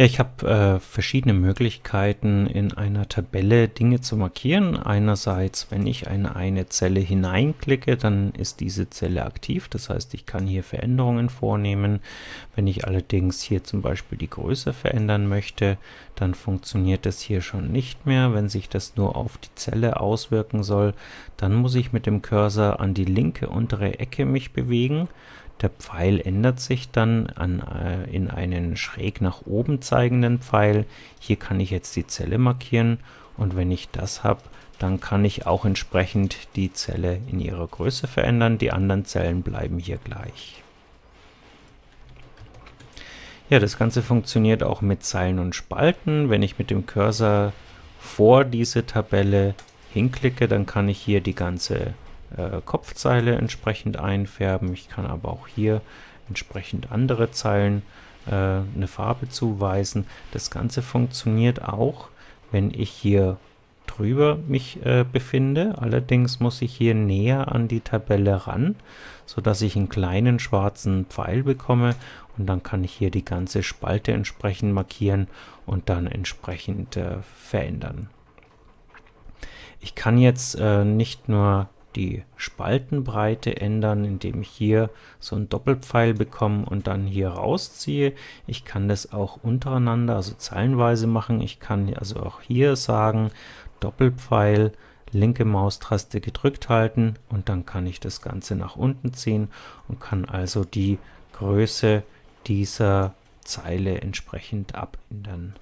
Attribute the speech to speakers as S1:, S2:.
S1: Ja, ich habe äh, verschiedene Möglichkeiten, in einer Tabelle Dinge zu markieren. Einerseits, wenn ich in eine Zelle hineinklicke, dann ist diese Zelle aktiv. Das heißt, ich kann hier Veränderungen vornehmen. Wenn ich allerdings hier zum Beispiel die Größe verändern möchte, dann funktioniert das hier schon nicht mehr. Wenn sich das nur auf die Zelle auswirken soll, dann muss ich mit dem Cursor an die linke untere Ecke mich bewegen. Der Pfeil ändert sich dann an, äh, in einen schräg nach oben zeigenden Pfeil. Hier kann ich jetzt die Zelle markieren und wenn ich das habe, dann kann ich auch entsprechend die Zelle in ihrer Größe verändern. Die anderen Zellen bleiben hier gleich. Ja, das Ganze funktioniert auch mit Zeilen und Spalten. Wenn ich mit dem Cursor vor diese Tabelle hinklicke, dann kann ich hier die ganze äh, Kopfzeile entsprechend einfärben. Ich kann aber auch hier entsprechend andere Zeilen äh, eine Farbe zuweisen. Das Ganze funktioniert auch, wenn ich hier drüber mich äh, befinde. Allerdings muss ich hier näher an die Tabelle ran, sodass ich einen kleinen schwarzen Pfeil bekomme und dann kann ich hier die ganze Spalte entsprechend markieren und dann entsprechend äh, verändern. Ich kann jetzt äh, nicht nur die Spaltenbreite ändern, indem ich hier so einen Doppelpfeil bekomme und dann hier rausziehe. Ich kann das auch untereinander, also zeilenweise machen. Ich kann also auch hier sagen, Doppelpfeil, linke Maustaste gedrückt halten und dann kann ich das Ganze nach unten ziehen und kann also die Größe dieser Zeile entsprechend abändern.